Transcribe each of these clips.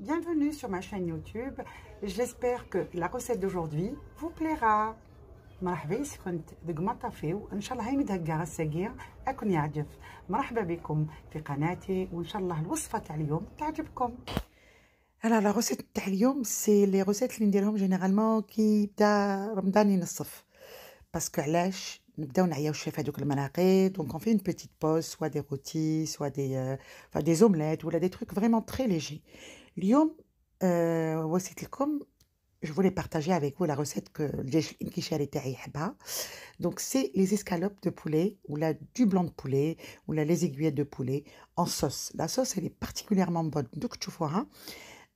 Bienvenue sur ma chaîne YouTube. J'espère que la recette d'aujourd'hui vous plaira. مرحبا la recette مطافيو ان شاء الله هاي مدهقه الساقيه اكون يعجب مرحبا بكم في قناتي وان شاء الله الوصفه تاع اليوم تعجبكم هلا لا تاع اليوم سي لي اللي نديرهم euh, Lion, voici je voulais partager avec vous la recette que j'ai cuisinée Donc c'est les escalopes de poulet ou la du blanc de poulet ou là les aiguillettes de poulet en sauce. La sauce elle est particulièrement bonne. Donc tu vois hein,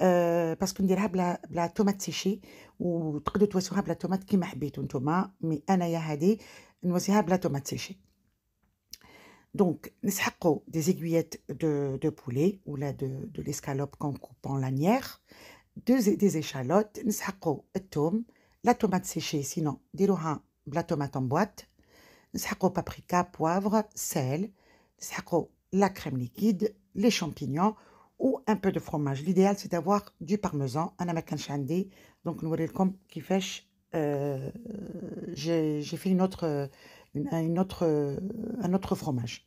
euh, parce qu'on dira la tomate séchée ou tu de toujours la tomate qui m'a plu ton tomate mais nous voici la tomate séchée. Donc, nous des aiguillettes de, poulet ou là de, l'escalope qu'on coupe en lanière, deux, des échalotes, nous le la tomate séchée, sinon, diroha, la tomate en boîte, nous paprika, poivre, sel, nous la crème liquide, les champignons ou un peu de fromage. L'idéal, c'est d'avoir du parmesan, un américain chandé, donc nous qui fait euh, j'ai fait une autre, une autre, un autre fromage.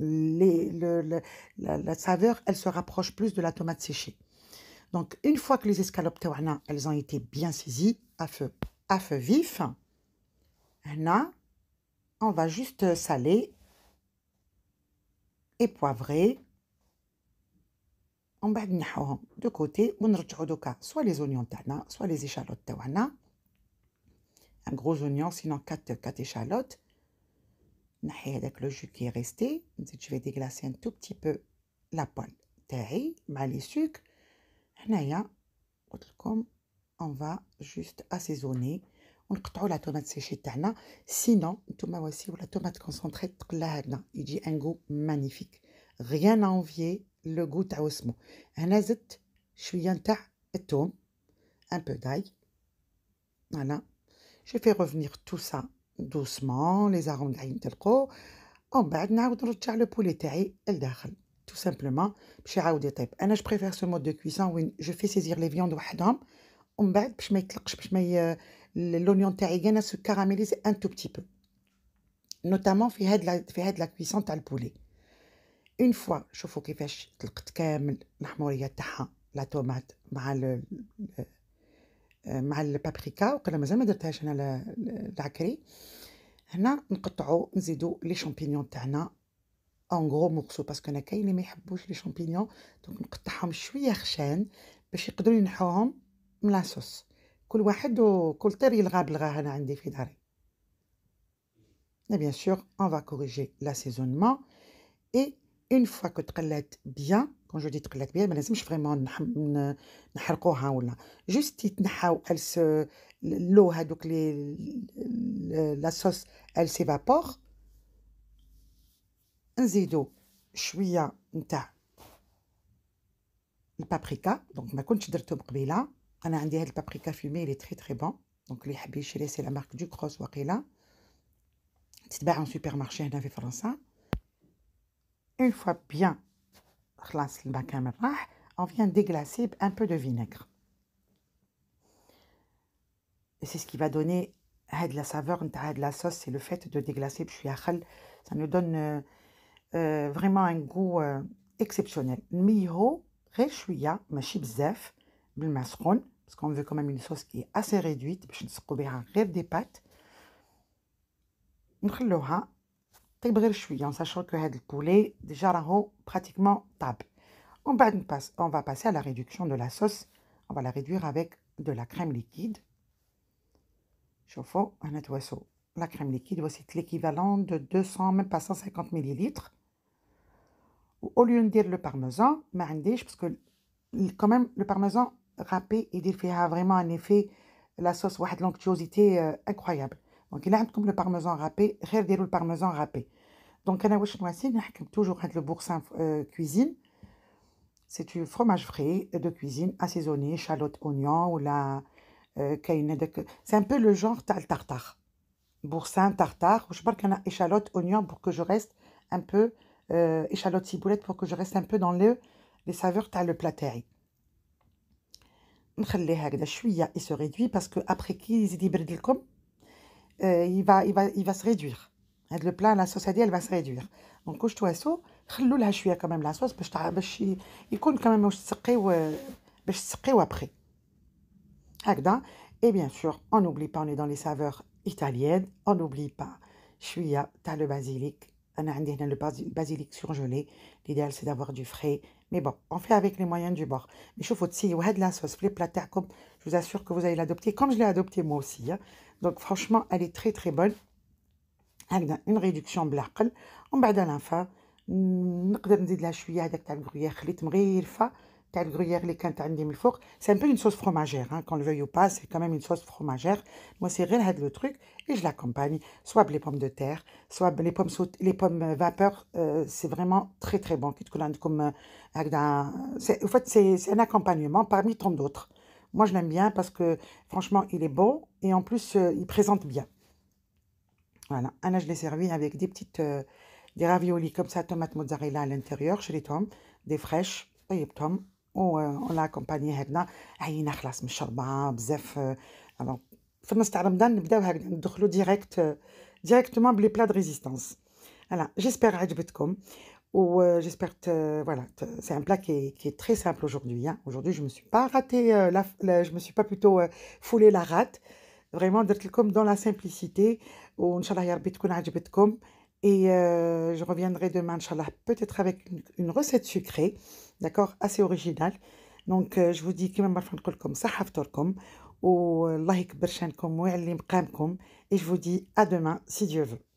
la, saveur, elle se rapproche plus de la tomate séchée. Donc, une fois que les escalopes tawana, elles ont été bien saisies, à feu, à feu vif, on va juste saler et poivrer. On va de côté, on soit les oignons tawana, soit les échalotes tawana. Un gros oignon, sinon quatre, quatre échalotes le jus qui est resté. je vais déglacer un tout petit peu la pomme Derrière, ben les sucs. comme on va juste assaisonner. On peut avoir la tomate séchée, Sinon, aussi ou la tomate concentrée, elle Il dit un goût magnifique. Rien à envier le goût d'Aosmo. Ensuite, je suis Un peu d'ail. Voilà. Je fais revenir tout ça doucement les arômes de telco en bas on le poulet taille et le tout simplement je préfère ce mode de cuisson où je fais saisir les viandes au hadam. On bat, je mets l'oignon taïgène à se caraméliser un tout petit peu. Notamment, fait la cuisson à le poulet. Une fois, je fais la tomate, le, le, مع البابريكا وقال مازال ما درتهاش انا العكري هنا نقطعو نزيدو لي شامبينيون تاعنا اون غرو مورسو باسكو انا كاين اللي ما يحبوش لي شامبينيون دونك نقطعهم شويه خشان باش يقدروا ينحوهم من لاصوص كل واحد وكل طير يلغى بلغى انا عندي في داري Et bien sûr, on va corriger l'assaisonnement. Et une fois que tu bien, quand je dis très mais je vraiment Juste l'eau a la sauce elle s'évapore. Un zido, paprika, donc ma paprika fumé, il est très très bon. Donc les habiches, c'est la marque du cross C'est un supermarché, Une fois bien on vient déglacer un peu de vinaigre. Et c'est ce qui va donner de la saveur de la sauce, c'est le fait de déglacer Ça nous donne euh, euh, vraiment un goût euh, exceptionnel. Miro, réchouya, machi bzef, parce qu'on veut quand même une sauce qui est assez réduite, je ne sais pas des pâtes. طيب غير شويه en sachant que هاد البولي déjà déjà pratiquement On va, on va passer à la réduction de la sauce. On va la réduire avec de la crème liquide. Chauffe-eau, La crème liquide, c'est l'équivalent de 200, même pas 150 millilitres. Au lieu de dire le parmesan, parce que quand même, le parmesan râpé, il a vraiment un effet, la sauce a de l'onctuosité euh, incroyable. Donc, il y a comme le parmesan râpé. Rire des le parmesan râpé. Donc, il y a toujours le boursin euh, cuisine. C'est du fromage frais de cuisine assaisonné, échalote, oignon, ou la... Euh, c'est un peu le genre de tartare. Boursin, tartare. Je parle qu'il y a échalote, oignon, pour que je reste un peu... Euh, échalote, ciboulette, pour que je reste un peu dans les saveurs de le plateille. On ça. se réduit, parce qu'après, quand elle se euh, il, va, il, va, il va se réduire. Le plat, la sauce, elle va se réduire. Donc, quand je سو خلوا la شويه même la sauce, باش باش bah, il compte quand même باش تسقيو euh, bah, ou après et bien sûr on n'oublie pas on est dans les saveurs italiennes on n'oublie pas شويه تاع le basilic on a un le basilic surgelé. L'idéal c'est d'avoir du frais, mais bon, on fait avec les moyens du bord. Mais je vous ouais de la sauce comme je vous assure que vous allez l'adopter, comme je l'ai adopté moi aussi. Donc franchement, elle est très très bonne. a une réduction blarque en bas de l'info. N'oubliez pas de la suivre. la merci quatre gruyère, les quintanes, les C'est un peu une sauce fromagère. Hein, qu'on le veuille ou pas, c'est quand même une sauce fromagère. Moi, c'est rien de le truc. Et je l'accompagne. Soit les pommes de terre, soit les pommes vapeur. Euh, c'est vraiment très, très bon. Euh, au fait, c'est un accompagnement parmi tant d'autres. Moi, je l'aime bien parce que, franchement, il est bon. Et en plus, euh, il présente bien. Voilà. Là, je l'ai servi avec des petites raviolis comme ça, tomates mozzarella à l'intérieur chez les tomes. Des fraîches. Ça tom. Euh, on l'a accompagné là-dedans. On a beaucoup de choses à faire. Quand on s'est rendu, on a commencé à entrer directement dans les plats de résistance. J'espère que vous avez aimé. C'est un plat qui est très simple aujourd'hui. Hein. Aujourd'hui, je ne me suis pas ratée. Euh, je ne me suis pas plutôt euh, foulée la rate. Vraiment, je vous dans la simplicité. ou que vous avez aimé. Et euh, je reviendrai demain, Inch'Allah, peut-être avec une, recette sucrée, d'accord, assez originale. Donc, euh, je vous dis, comme euh, je vous dis à demain, si Dieu veut.